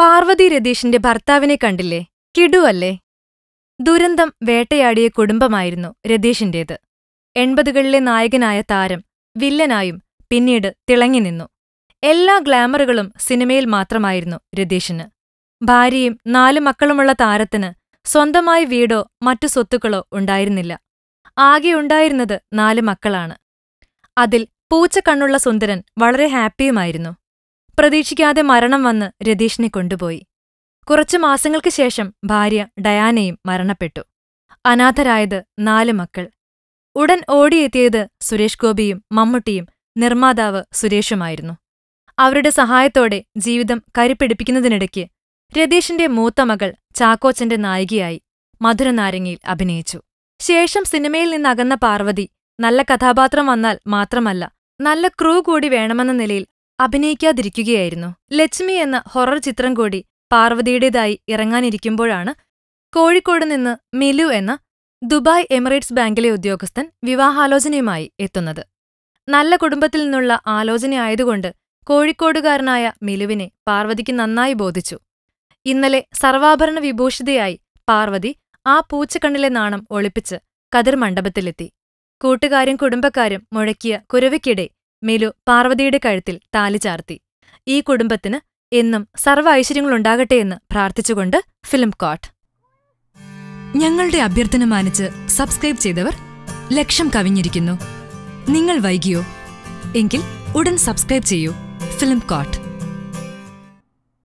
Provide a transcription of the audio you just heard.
പാർവതി രതീഷിന്റെ ഭർത്താവിനെ കണ്ടില്ലേ കിടു അല്ലേ ദുരന്തം വേട്ടയാടിയ കുടുംബമായിരുന്നു രതീഷിന്റേത് എൺപതുകളിലെ നായകനായ താരം വില്ലനായും പിന്നീട് തിളങ്ങി നിന്നു എല്ലാ ഗ്ലാമറുകളും സിനിമയിൽ മാത്രമായിരുന്നു രതീഷിന് ഭാര്യയും നാല് മക്കളുമുള്ള താരത്തിന് സ്വന്തമായി വീടോ മറ്റു സ്വത്തുക്കളോ ഉണ്ടായിരുന്നില്ല ആകെ ഉണ്ടായിരുന്നത് നാല് മക്കളാണ് അതിൽ പൂച്ചക്കണ്ണുള്ള സുന്ദരൻ വളരെ ഹാപ്പിയുമായിരുന്നു പ്രതീക്ഷിക്കാതെ മരണം വന്ന് രതീഷിനെ കൊണ്ടുപോയി കുറച്ചു മാസങ്ങൾക്ക് ശേഷം ഭാര്യ ഡയാനയും മരണപ്പെട്ടു അനാഥരായത് നാല് മക്കൾ ഉടൻ ഓടിയെത്തിയത് സുരേഷ് ഗോപിയും മമ്മൂട്ടിയും നിർമ്മാതാവ് സുരേഷുമായിരുന്നു അവരുടെ സഹായത്തോടെ ജീവിതം കരുപ്പിടിപ്പിക്കുന്നതിനിടയ്ക്ക് രതീഷിന്റെ മൂത്ത മകൾ ചാക്കോച്ചന്റെ നായികയായി മധുരനാരങ്ങയിൽ അഭിനയിച്ചു ശേഷം സിനിമയിൽ നിന്നകന്ന പാർവതി നല്ല കഥാപാത്രം വന്നാൽ മാത്രമല്ല നല്ല ക്രൂ കൂടി വേണമെന്ന നിലയിൽ അഭിനയിക്കാതിരിക്കുകയായിരുന്നു ലക്ഷ്മി എന്ന ഹൊറർ ചിത്രം കൂടി പാർവതിയുടേതായി ഇറങ്ങാനിരിക്കുമ്പോഴാണ് കോഴിക്കോട് നിന്ന് മിലു എന്ന ദുബായ് എമിറേറ്റ്സ് ബാങ്കിലെ ഉദ്യോഗസ്ഥൻ വിവാഹാലോചനയുമായി എത്തുന്നത് നല്ല കുടുംബത്തിൽ നിന്നുള്ള ആലോചനയായതുകൊണ്ട് കോഴിക്കോടുകാരനായ മിലുവിനെ പാർവതിക്ക് നന്നായി ബോധിച്ചു ഇന്നലെ സർവാഭരണ വിഭൂഷിതയായി പാർവതി ആ പൂച്ചക്കണ്ണിലെ നാണം ഒളിപ്പിച്ച് കതിർ മണ്ഡപത്തിലെത്തി കൂട്ടുകാരും കുടുംബക്കാരും മുഴക്കിയ കുരവിക്കിടെ മേലു പാർവതിയുടെ കഴുത്തിൽ താലി ചാർത്തി ഈ കുടുംബത്തിന് എന്നും സർവ്വ ഐശ്വര്യങ്ങളുണ്ടാകട്ടെ എന്ന് പ്രാർത്ഥിച്ചുകൊണ്ട് ഫിലിം കോട്ട് ഞങ്ങളുടെ അഭ്യർത്ഥന മാനിച്ച് സബ്സ്ക്രൈബ് ചെയ്തവർ ലക്ഷം കവിഞ്ഞിരിക്കുന്നു നിങ്ങൾ വൈകിയോ എങ്കിൽ ഉടൻ സബ്സ്ക്രൈബ് ചെയ്യൂ ഫിലിം കോട്ട്